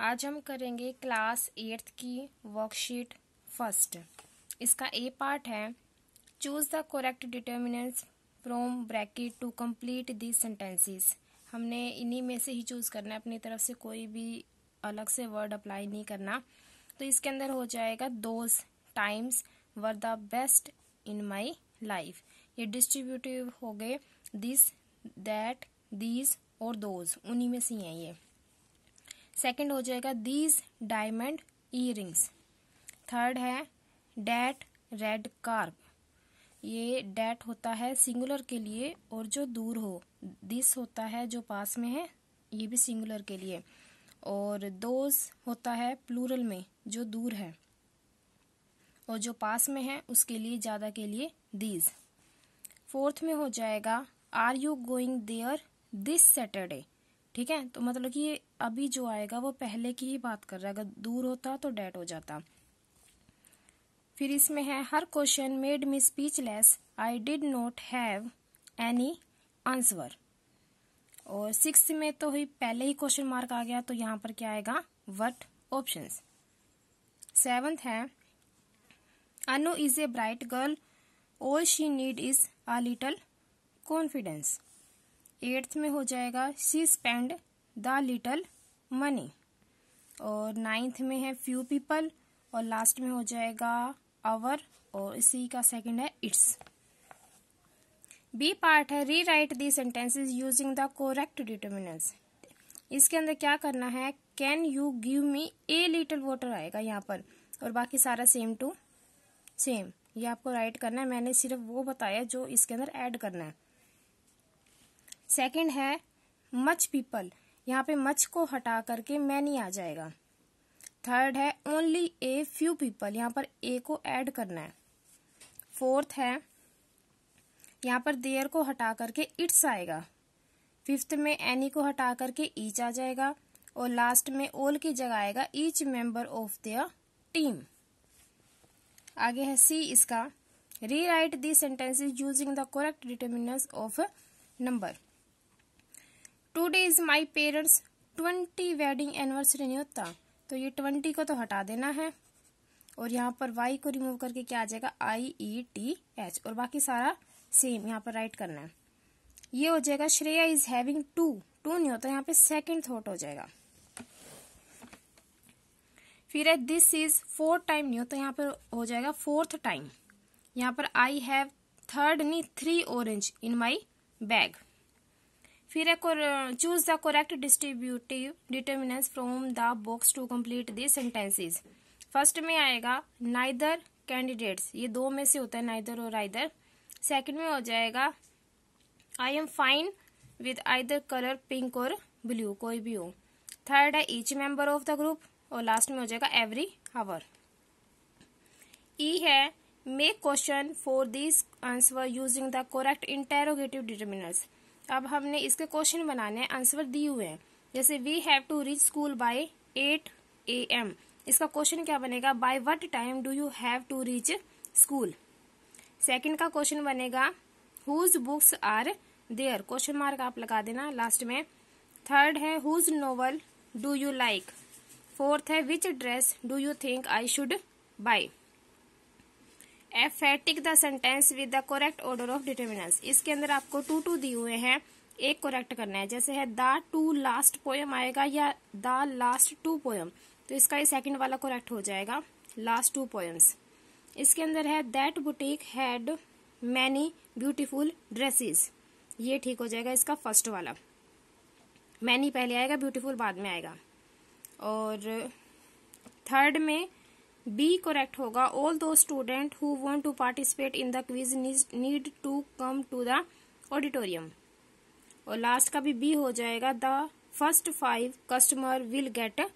आज हम करेंगे क्लास एट्थ की वर्कशीट फर्स्ट इसका ए पार्ट है choose the correct determinants from bracket to complete the sentences हमने इन्हीं में से ही चूज करना है अपनी तरफ से कोई भी अलग से वर्ड अप्लाई नहीं करना तो इसके अंदर हो जाएगा those times were the best in my life ये डिस्ट्रीब्यूटिव हो गए दिस दैट दीज और दोज उन्हीं में से हैं ये सेकेंड हो जाएगा दीज डायमंड ईयरिंग्स थर्ड है डैट रेड कार्प ये डैट होता है सिंगुलर के लिए और जो दूर हो दिस होता है जो पास में है ये भी सिंगुलर के लिए और दोज होता है प्लूरल में जो दूर है और जो पास में है उसके लिए ज़्यादा के लिए दीज फोर्थ में हो जाएगा are you going there this Saturday ठीक है तो मतलब कि अभी जो आएगा वो पहले की ही बात कर रहा है अगर दूर होता तो डेट हो जाता फिर इसमें है हर question made me speechless I did not have any answer और सिक्स में तो ही पहले ही क्वेश्चन मार्क आ गया तो यहाँ पर क्या आएगा वट ऑप्शन सेवेंथ है Anu is a bright girl all she need is a little confidence eighth में हो जाएगा C spend the little money और नाइन्थ में है फ्यू पीपल और लास्ट में हो जाएगा आवर और इसी का सेकंड है इट्स बी पार्ट है rewrite the sentences using the correct determinants इसके अंदर क्या करना है can you give me a little water आएगा यहाँ पर और बाकी सारा सेम टू सेम ये आपको राइट करना है मैंने सिर्फ वो बताया जो इसके अंदर ऐड करना है सेकंड है मच पीपल यहाँ पे मच को हटा करके मैनी आ जाएगा थर्ड है ओनली ए फ्यू पीपल यहाँ पर ए को ऐड करना है फोर्थ है यहाँ पर देयर को हटा करके इट्स आएगा फिफ्थ में एनी को हटा करके ईच आ जाएगा और लास्ट में ओल की जगह आएगा each member of their team आगे है सी इसका rewrite the sentences using the correct determinants of number today is my parents twenty wedding anniversary नहीं होता तो ये ट्वेंटी को तो हटा देना है और यहाँ पर वाई को रिमूव करके क्या आ जाएगा आई ई टी एच और बाकी सारा सेम यहाँ पर राइट करना है ये हो जाएगा Shreya is having two two नहीं होता यहाँ पे सेकंड थॉट हो जाएगा फिर है दिस इज फोर्थ टाइम नहीं होता यहाँ पर हो जाएगा फोर्थ टाइम यहाँ पर आई हैव थर्ड नी three orange in my bag फिर choose the correct distributive determinants from the box to complete the sentences first में आएगा नाइदर कैंडिडेट्स ये दो में से होता है नाइदर और आइदर सेकंड में हो जाएगा I am fine with either colour pink और ब्लू कोई भी हो थर्ड है each member of the group और लास्ट में हो जाएगा एवरी आवर ई है make question for this answer using the correct interrogative determinants अब हमने इसके क्वेश्चन बनाने हैं आंसर दिए हुए हैं जैसे we have to reach school by eight A M इसका क्वेश्चन क्या बनेगा by what time do you have to reach school second का क्वेश्चन बनेगा whose books are there question mark आप लगा देना लास्ट में थर्ड है whose novel do you like fourth है which dress do you think I should buy एफेटिक the sentence with the correct order of determinants इसके अंदर आपको टू टू दिए हुए हैं एक करेक्ट करना है जैसे है द टू लास्ट पोयम आएगा या द लास्ट टू पोयम तो इसका ये सेकंड वाला करेक्ट हो जाएगा लास्ट टू पोयम्स इसके अंदर है that boutique had many beautiful dresses ये ठीक हो जाएगा इसका फर्स्ट वाला मैनी पहले आएगा ब्यूटीफुल बाद में आएगा और थर्ड में बी करेक्ट होगा all those student who want to participate in the quiz need to come to the auditorium और लास्ट का भी बी हो जाएगा the first five customer will get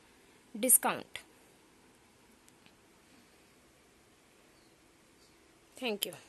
discount thank you